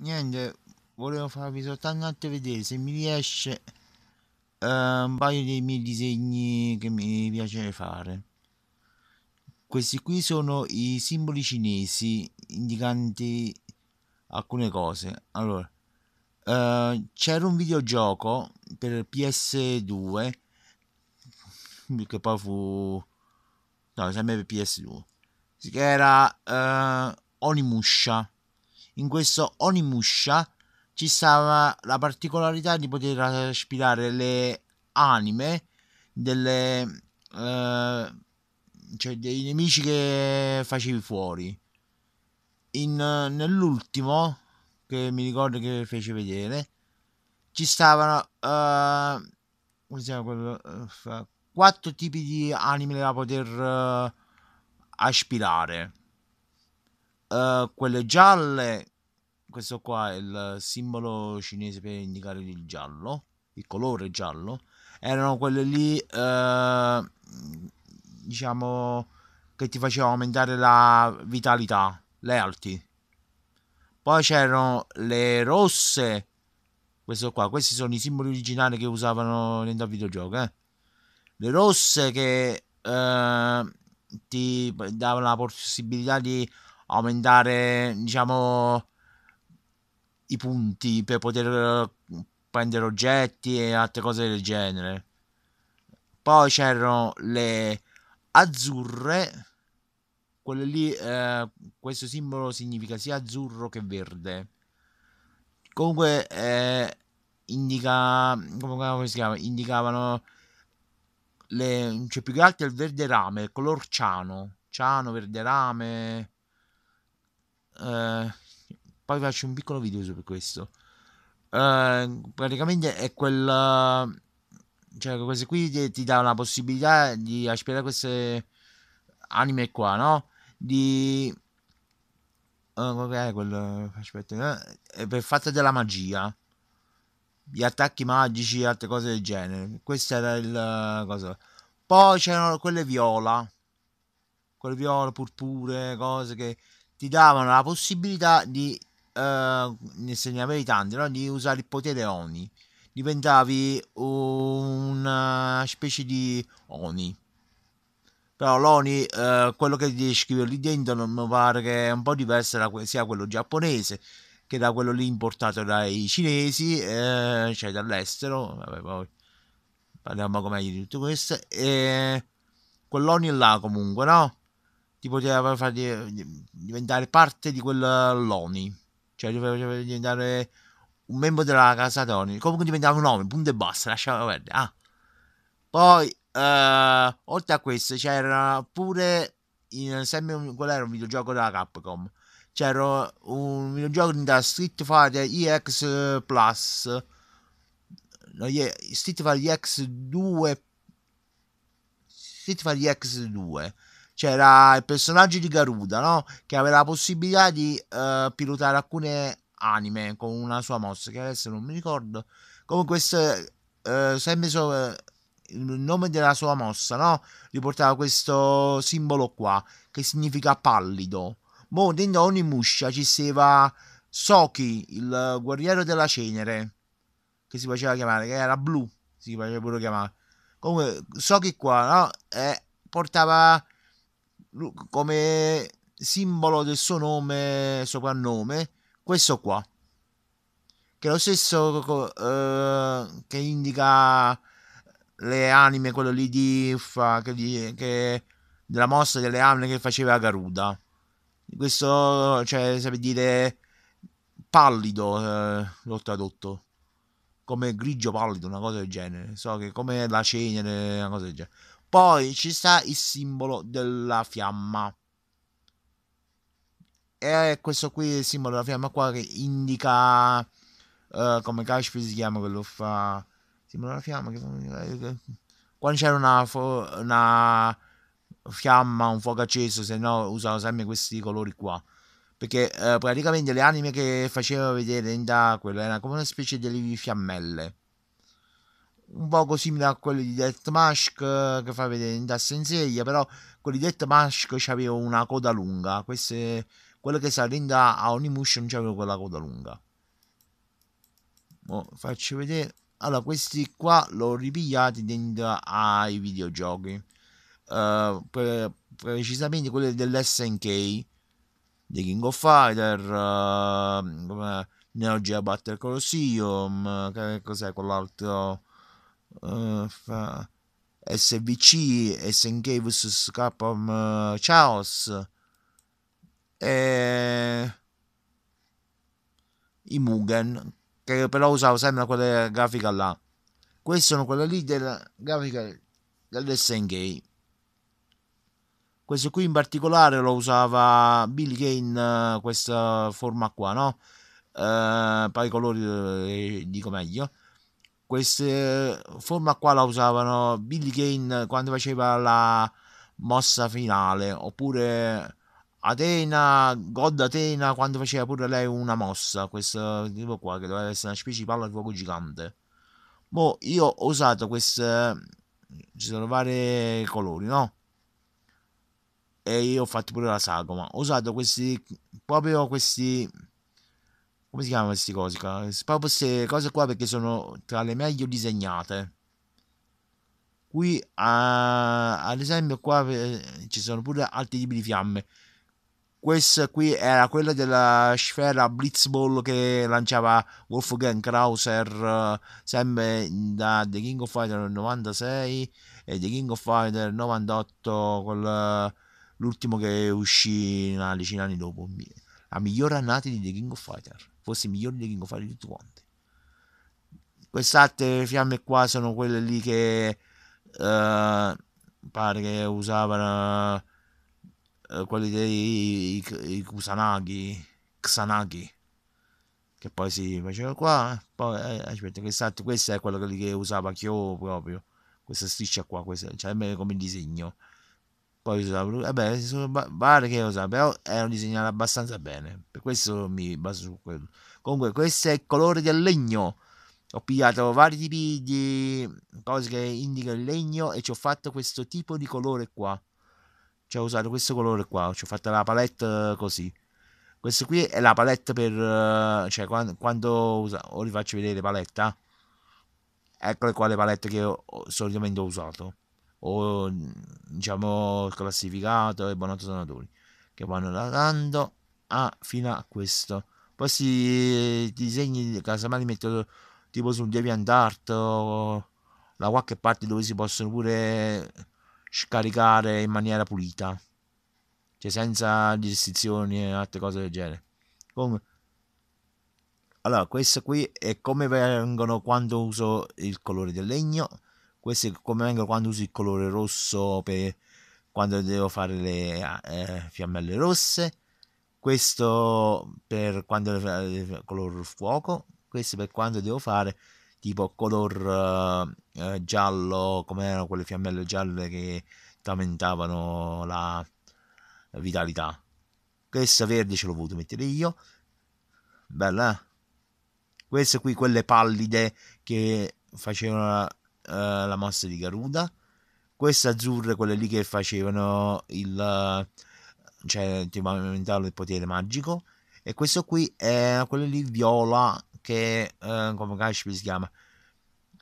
niente volevo farvi soltanto vedere se mi riesce uh, un paio dei miei disegni che mi piace fare questi qui sono i simboli cinesi indicanti alcune cose allora uh, c'era un videogioco per PS2 che poi fu no sempre per PS2 che era uh, Onimusha in questo Onimusha ci stava la particolarità di poter aspirare le anime delle, eh, cioè dei nemici che facevi fuori. In, nell'ultimo che mi ricordo che fece vedere ci stavano eh, quello, eh, quattro tipi di anime da poter eh, aspirare Ehm, quelle gialle questo qua è il simbolo cinese per indicare il giallo il colore giallo erano quelle lì uh, diciamo che ti facevano aumentare la vitalità le alti poi c'erano le rosse questo qua questi sono i simboli originali che usavano nel videogioco eh? le rosse che eh, ti davano la possibilità di aumentare, diciamo, i punti per poter eh, prendere oggetti e altre cose del genere. Poi c'erano le azzurre, quelle lì, eh, questo simbolo significa sia azzurro che verde. Comunque eh, indica, come si chiama, indicavano le, cioè più che altro il verde rame, il color ciano, ciano, verde rame, eh, poi faccio un piccolo video su questo. Eh, praticamente è quel Cioè, queste qui ti, ti dà la possibilità di aspirare queste anime qua, no? Di... Uh, quel, aspetta, eh, per fatta della magia gli attacchi magici e altre cose del genere. Questo era il cosa. Poi c'erano quelle viola, quelle viola purpure, cose che ti davano la possibilità di, eh, ne segnavi tanti, no? di usare il potere Oni. Diventavi una eh, specie di Oni. Però l'Oni, eh, quello che ti scrive lì dentro, non mi pare che è un po' diverso da, sia quello giapponese che da quello lì importato dai cinesi, eh, cioè dall'estero. Vabbè, poi parliamo come di tutto questo. E eh, quell'Oni là comunque, no? ti poteva far diventare parte di quell'ONI, eh, cioè ti poteva diventare un membro della casa ONI, comunque diventava un nome, punto e basta, lasciava perdere. Ah. Poi, eh, oltre a questo, c'era pure, in, sempre un, quello era un videogioco della Capcom, c'era un videogioco da Street Fighter EX Plus, no, Street Fighter EX 2, Street Fighter EX 2, c'era il personaggio di Garuda, no? Che aveva la possibilità di uh, pilotare alcune anime con una sua mossa, che adesso non mi ricordo. Comunque questo, uh, sempre so, uh, il nome della sua mossa, no? Riportava questo simbolo qua, che significa pallido. Mo dentro ogni muscia ci stava Soki, il guerriero della cenere, che si faceva chiamare, che era blu, si faceva pure chiamare. Comunque, Soki qua, no? Eh, portava come simbolo del suo nome, soprannome, questo qua, che è lo stesso eh, che indica le anime, quello lì di Uffa, che, che della mossa delle anime che faceva Garuda. Questo, cioè, sarebbe dire pallido, eh, l'ho tradotto, come grigio pallido, una cosa del genere. So che come la cenere, una cosa del genere. Poi ci sta il simbolo della fiamma. E questo qui è il simbolo della fiamma qua che indica... Uh, come caspita si chiama quello fa... Simbolo della fiamma Quando c'era una, fo... una fiamma, un fuoco acceso, se no usano sempre questi colori qua. Perché eh, praticamente le anime che faceva vedere in da quello era come una specie di fiammelle un poco simile a quello di Deathmash eh, che fa vedere in tassa in serie, però quelli di Deathmash aveva una coda lunga, queste, quello che si arrenda a Onimush non c'aveva quella coda lunga. Mo faccio vedere, allora questi qua l'ho ripigliati dentro ai videogiochi, uh, pre precisamente quelli dell'SNK, The King of Fighter, uh, eh, Neo Geo Battle Colosseum, che cos'è quell'altro uh, eh, fra SVC, SNK vs Capcom uh, Chaos e eh, i Mugen che però usavo sempre quella grafica là queste sono quelle lì della grafica dell'SNK questo qui in particolare lo usava Billy Kane questa forma qua no? Uh, poi i colori dico meglio questa eh, forma qua la usavano Billy Kane quando faceva la mossa finale oppure Atena, God Atena quando faceva pure lei una mossa questo tipo qua che doveva essere una specie di palla di fuoco gigante boh, io ho usato queste ci sono vari colori no? e io ho fatto pure la sagoma ho usato questi proprio questi come si chiamano queste cose qua? Proprio queste cose qua perché sono tra le meglio disegnate. Qui, a, ad esempio, qua eh, ci sono pure altri tipi di fiamme. Questa qui era quella della sfera Blitzball che lanciava Wolfgang Krauser eh, sempre da The King of Fighter 96 e The King of Fighter 98 con eh, l'ultimo che uscì una decina di anni dopo la migliore annata di The King of Fighters forse migliori dei King of Fire di tutti quanti. Queste altre fiamme qua sono quelle lì che eh, pare che usavano eh, quelli dei i, i Kusanagi, Xanagi, che poi si facevano qua. Poi eh, aspetta, quest'altro, questo è quella che usava Kyo proprio. Questa striscia qua, questa, cioè come disegno poi usavo, vabbè, eh pare che lo sappia, erano disegnato abbastanza bene, per questo mi baso su quello. Comunque, questo è il colore del legno. Ho pigliato vari tipi di cose che indicano il legno e ci ho fatto questo tipo di colore qua. Ci ho usato questo colore qua, ci ho fatto la palette eh, così. Questo qui è la palette per... Eh, cioè quando, quando usa, o vi faccio vedere paletta. Eccole qua le palette che ho, solitamente ho usato o diciamo classificato e Bonato Sanatori che vanno da tanto a fino a questo poi si disegni casomai li metto tipo su un DeviantArt o da qualche parte dove si possono pure scaricare in maniera pulita cioè senza restrizioni e altre cose del genere comunque allora questo qui è come vengono quando uso il colore del legno queste come vengono quando uso il colore rosso per quando devo fare le eh, fiammelle rosse questo per quando eh, color fuoco questo per quando devo fare tipo color eh, eh, giallo come erano quelle fiammelle gialle che aumentavano la vitalità questo verde ce l'ho voluto mettere io bella eh? queste qui quelle pallide che facevano eh, la mossa di Garuda, queste azzurre, quelle lì che facevano il cioè ti aumentava il potere magico e questo qui è quello lì viola che eh, come cacchio si chiama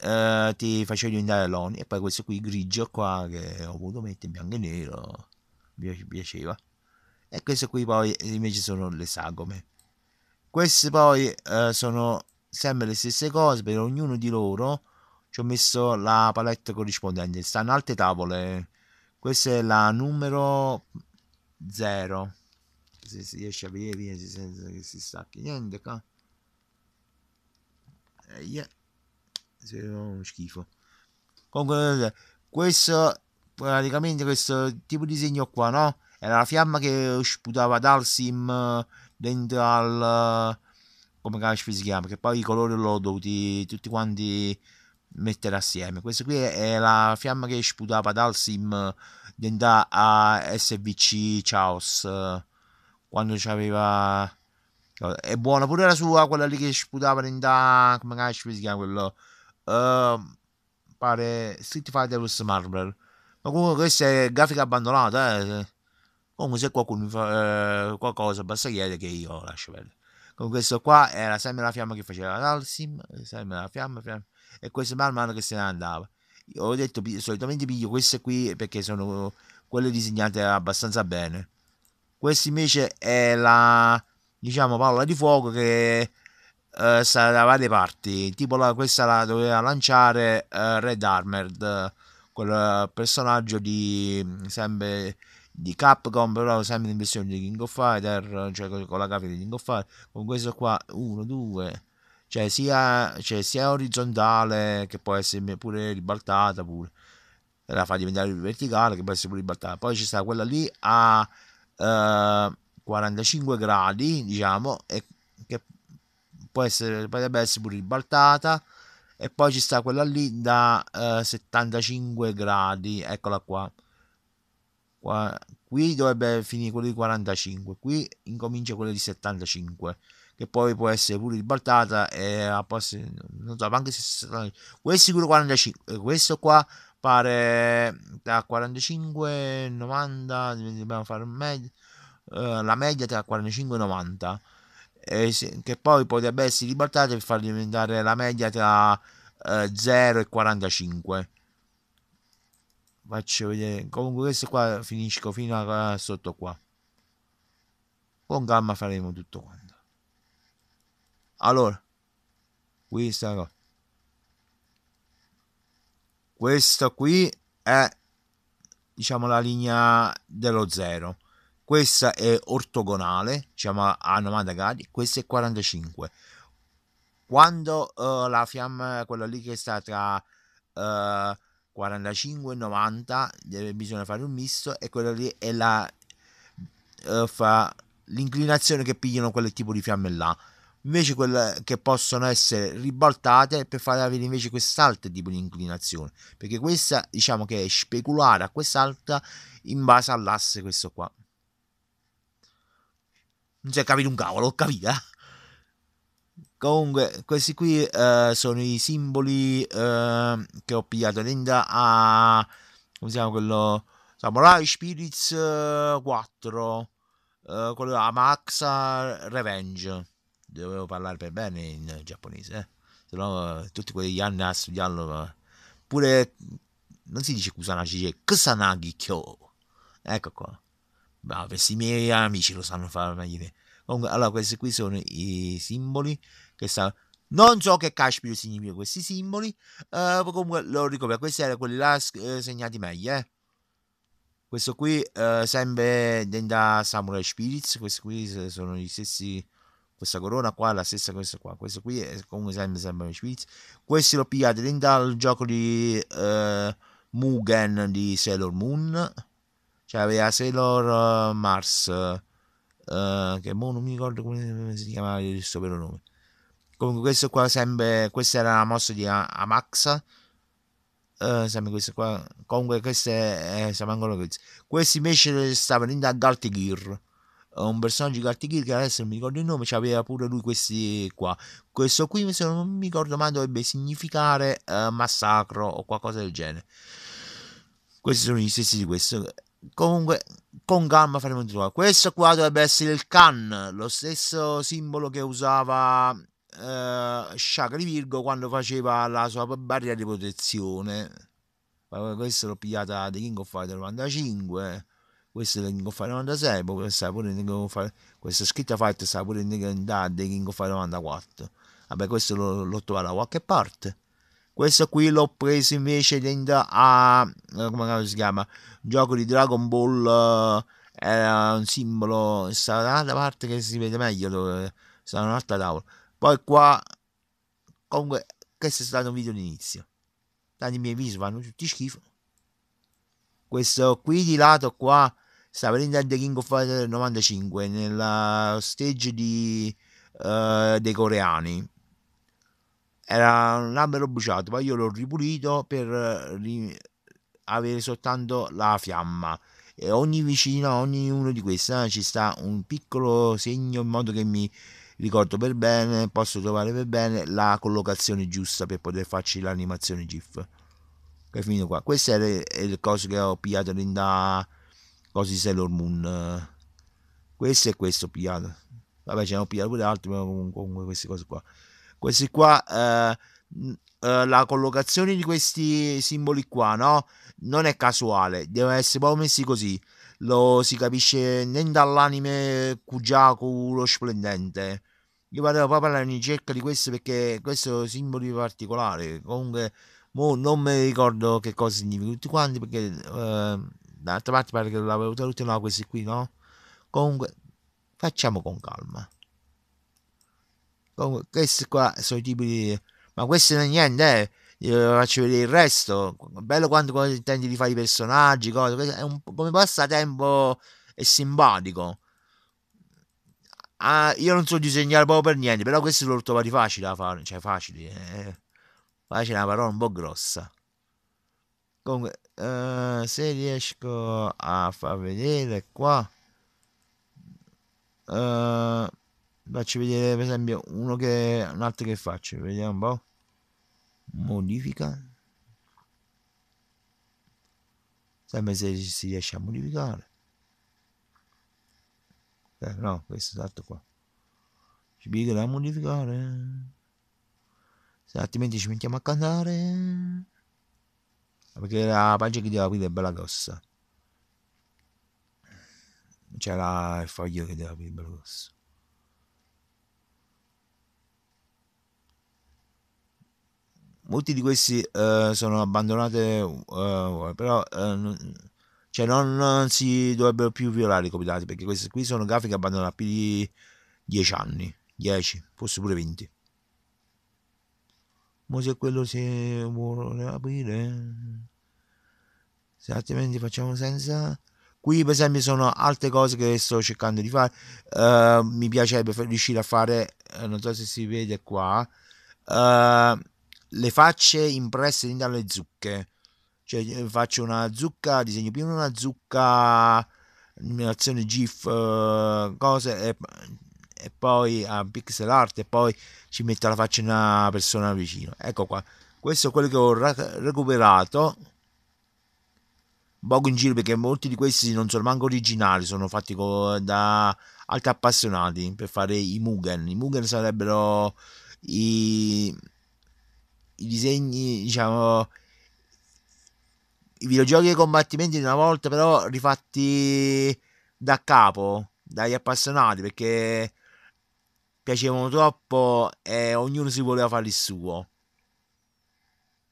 eh, ti faceva diventare Loni e poi questo qui grigio qua che ho voluto mettere bianco e nero mi piaceva e questo qui poi invece sono le sagome queste poi eh, sono sempre le stesse cose per ognuno di loro ci ho messo la palette corrispondente stanno alte tavole questa è la numero 0 se si riesce a vedere si sente che si stacchi niente qua eh, yeah. se no schifo comunque questo praticamente questo tipo di segno qua no era la fiamma che sputava dal sim eh, dentro al eh, come si chiama che poi i colori l'ho dovuti tutti quanti mettere assieme. Questa qui è la fiamma che sputava dal sim dentro a SVC Chaos quando c'aveva è buona pure la sua quella lì che sputava dentro come si chiama quello uh, pare Street Fighter vs Marvel ma comunque questa è grafica abbandonata eh. comunque se qualcuno mi fa eh, qualcosa basta chiedere che io lascio vedere con questo qua era sempre la fiamma che faceva l'alsim, sempre la fiamma, fiamma, e questo man mano che se ne andava. Io ho detto solitamente piglio queste qui perché sono quelle disegnate abbastanza bene. Questa invece è la diciamo palla di fuoco che eh, sta da varie parti, tipo la, questa la doveva lanciare eh, Red Armored, quel personaggio di sempre di Capcom, però sempre in versione di King of Fighter, cioè con, la grafica di King of Fighter, con questo qua 1, 2, cioè sia, cioè sia, orizzontale che può essere pure ribaltata, pure la fa diventare verticale che può essere pure ribaltata. Poi ci sta quella lì a eh, 45 gradi, diciamo, e che può essere, potrebbe essere pure ribaltata. E poi ci sta quella lì da eh, 75 gradi, eccola qua qui dovrebbe finire quello di 45, qui incomincia quello di 75 che poi può essere pure ribaltata e non so, anche se questo sicuro 45 eh, questo qua pare da 45 90 dobbiamo fare med, eh, la media tra 45 e 90 e se, che poi potrebbe essere ribaltata per far diventare la media tra eh, 0 e 45 faccio vedere comunque questo qua finisco fino a sotto qua con calma faremo tutto quanto allora questa qua. questa qui è diciamo la linea dello zero questa è ortogonale diciamo a 90 gradi questa è 45 quando uh, la fiamma quella lì che sta tra uh, 45,90 bisogna fare un misto e quella lì è la uh, fa l'inclinazione che pigliano quel tipo di fiamme là invece quelle che possono essere ribaltate per fare avere invece quest'altro tipo di inclinazione perché questa diciamo che è speculare a quest'altra in base all'asse questo qua non si è capito un cavolo ho capito eh? Comunque, questi qui eh, sono i simboli eh, che ho pigliato Linda a come si chiama quello Samurai Spirits 4 eh, eh, quello Amaxa Revenge. Dovevo parlare per bene in giapponese, eh? se no eh, tutti quegli anni a studiarlo pure non si dice Kusanagi, si dice Kusanagi Kyo. Ecco qua. Ma questi miei amici lo sanno fare meglio Comunque, allora, questi qui sono i simboli che stanno non so che caspita significa questi simboli eh, comunque lo ricopio. questi erano quelli là eh, segnati meglio eh. questo qui eh, sempre da Samurai Spirits questi qui sono gli stessi questa corona qua la stessa questa qua questo qui è eh, comunque sempre Samurai Spirits questi l'ho pigliato dentro gioco di eh, Mugen di Sailor Moon cioè aveva Sailor Mars che mo non mi ricordo come si chiamava il suo vero nome Comunque questo qua sempre, questa era la mossa di Amaxa. Uh, eh, sempre questo qua. Comunque questo è, eh, ancora questo. Questo invece stavano in a Galtigir. Un personaggio di Galtigir che adesso non mi ricordo il nome, C'aveva pure lui questi qua. Questo qui se non mi ricordo mai, dovrebbe significare uh, massacro o qualcosa del genere. Questi sono gli stessi di questo comunque con gamma faremo tutto questo qua dovrebbe essere il Khan. lo stesso simbolo che usava eh, Sciacri Virgo quando faceva la sua barriera di protezione. Questa l'ho pigliata di King of Fighter 95, eh. Questa è di King of Fighter 96, poi questa, pure King of Fighter, questa scritta fight sta pure in di King of Fighter 94. Vabbè, questo l'ho, l'ho trovato da qualche parte. Questo qui l'ho preso invece dentro a. Eh, come si chiama? Gioco di Dragon Ball. era un simbolo. Sta da parte che si vede meglio. Sta da un'altra tavola poi qua, comunque, questo è stato un video all'inizio. Tanti miei visi vanno tutti schifo. Questo qui di lato qua sta venendo The King of Fighter 95 nella stage di, uh, dei coreani. Era un albero bruciato, poi io l'ho ripulito per ri avere soltanto la fiamma. E ogni vicino, ognuno di questi eh, ci sta un piccolo segno in modo che mi ricordo per bene, posso trovare per bene la collocazione giusta per poter farci l'animazione GIF. E fino qua. Queste era le cose che ho pigliato da Così Sailor Moon. Questo e questo ho pigliato. Vabbè, ce ne ho pigliato pure altri, ma comunque, queste cose qua. Questi qua, eh, mm, eh, la collocazione di questi simboli qua, no? Non è casuale, devono essere proprio messi così lo si capisce né dall'anime Kujaku lo splendente. Io vado a parlare in cerca di questo perché questo è un simbolo particolare. Comunque, mo non mi ricordo che cosa significa tutti quanti perché eh, d'altra parte pare che l'avevo tutti no, questi qui no. Comunque, facciamo con calma. Comunque, questi qua sono i tipi di... Ma questo non è niente, eh faccio vedere il resto. Bello quando, quando intendi fare i personaggi, cose, è un come passatempo è simpatico. Ah, io non so disegnare proprio per niente, però questo lo trovato facile da fare, cioè facile. Eh. Facile è una parola un po' grossa. Comunque, eh, se riesco a far vedere qua, eh, faccio vedere per esempio uno che, un altro che faccio, vediamo un po' modifica sempre se si riesce a modificare eh, no questo salto qua ci piega da modificare se altrimenti ci mettiamo a cantare perché la pagina che devo aprire è bella grossa c'era il foglio che devo aprire bella grossa molti di questi eh, sono abbandonati, eh, però eh, cioè non, non, si dovrebbero più violare i copyright perché queste qui sono grafiche abbandonate da più di 10 anni, 10, forse pure 20. Ma se quello si vuole aprire, se altrimenti facciamo senza qui per esempio sono altre cose che sto cercando di fare uh, mi piacerebbe riuscire a fare eh, non so se si vede qua uh, le facce impresse dalle zucche. Cioè faccio una zucca, disegno prima una zucca, un'azione GIF, eh, cose, e, e poi a ah, pixel art, e poi ci metto la faccia di una persona vicino. Ecco qua, questo è quello che ho ra- recuperato. Poco in giro perché molti di questi non sono manco originali, sono fatti co- da altri appassionati per fare i Mugen. I Mugen sarebbero i i disegni, diciamo, i videogiochi dei combattimenti di una volta, però rifatti da capo, dagli appassionati, perché piacevano troppo e ognuno si voleva fare il suo.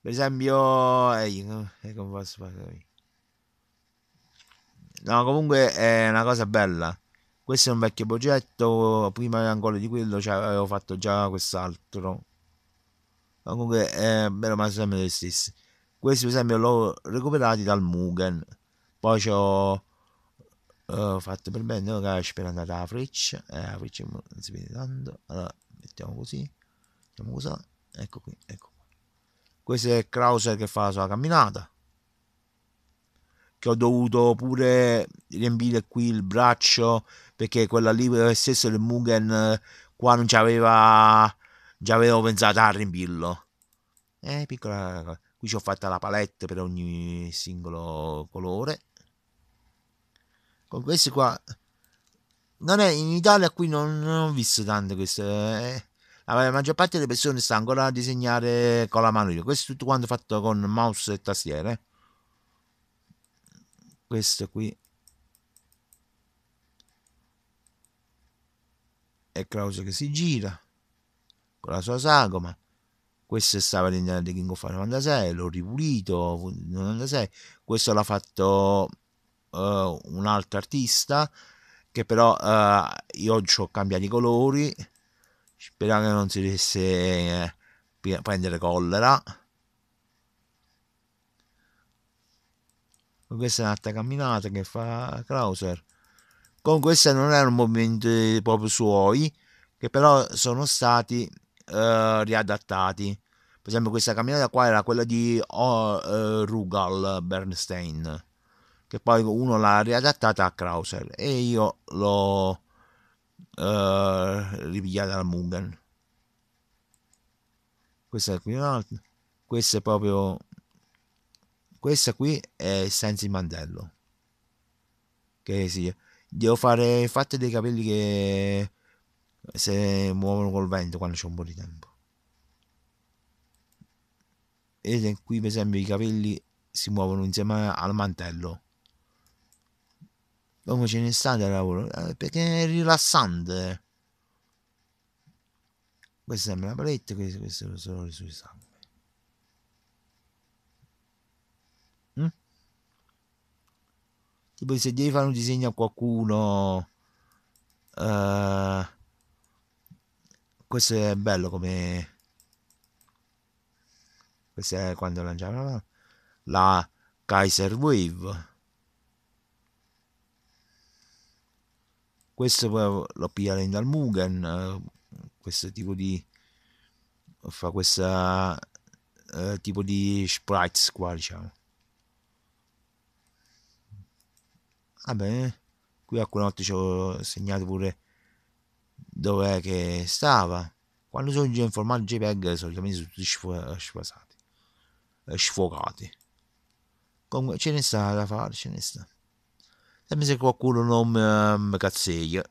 Per esempio, eh, come posso fare? No, comunque è una cosa bella. Questo è un vecchio progetto, prima ancora di quello cioè, avevo fatto già quest'altro ma comunque è eh, bene o male sono sempre gli stessi questi per esempio l'ho recuperati dal Mugen poi ci eh, ho uh, fatto per bene no, per andare alla freccia eh, la non si vede tanto allora mettiamo così mettiamo così ecco qui ecco questo è Krauser che fa la sua camminata che ho dovuto pure riempire qui il braccio perché quella lì eh, stesso del Mugen qua non c'aveva Già avevo pensato a riempirlo. Eh, piccola... Qui ci ho fatta la palette per ogni singolo colore. Con questi qua... Non è, in Italia qui non, non ho visto tante queste... Eh. La maggior parte delle persone sta ancora a disegnare con la mano. Io. Questo è tutto quanto fatto con mouse e tastiere. Questo qui è Klaus che si gira con la sua sagoma. Questo è stava all'interno di King of 96, l'ho ripulito 96. Questo l'ha fatto uh, un altro artista che però uh, io ci ho cambiato i colori. Speriamo che non si dovesse eh, prendere collera. Questa è un'altra camminata che fa Krauser. Comunque questa non erano movimenti eh, proprio suoi, che però sono stati eh, riadattati. Per esempio, questa camminata qua era quella di oh, eh, Rugal Bernstein, che poi uno l'ha riadattata a Krauser e io l'ho eh, ripigliata al Mugen. Questa è un'altra. Questa è proprio. Questa qui è Sensi Mandello. mantello. Che sì. Devo fare. Fate dei capelli che se muovono col vento quando c'è un po' di tempo vedete qui per esempio i capelli si muovono insieme al mantello come ce ne state al lavoro eh, perché è rilassante questa sembra una paletta questo, queste sono le sue sangue mm? tipo se devi fare un disegno a qualcuno uh, questo è bello come questo è quando lanciavano la la Kaiser Wave questo lo pigliare dal Mugen questo tipo di fa questa eh, tipo di sprites qua diciamo vabbè ah qui alcune volte ci ho segnato pure dove che stava. Quando sono in formato JPEG solitamente sono tutti sfasati, eh, sfocati. Comunque ce ne sta da fare, ce ne sta. Sempre se qualcuno non mi eh, cazzeglia.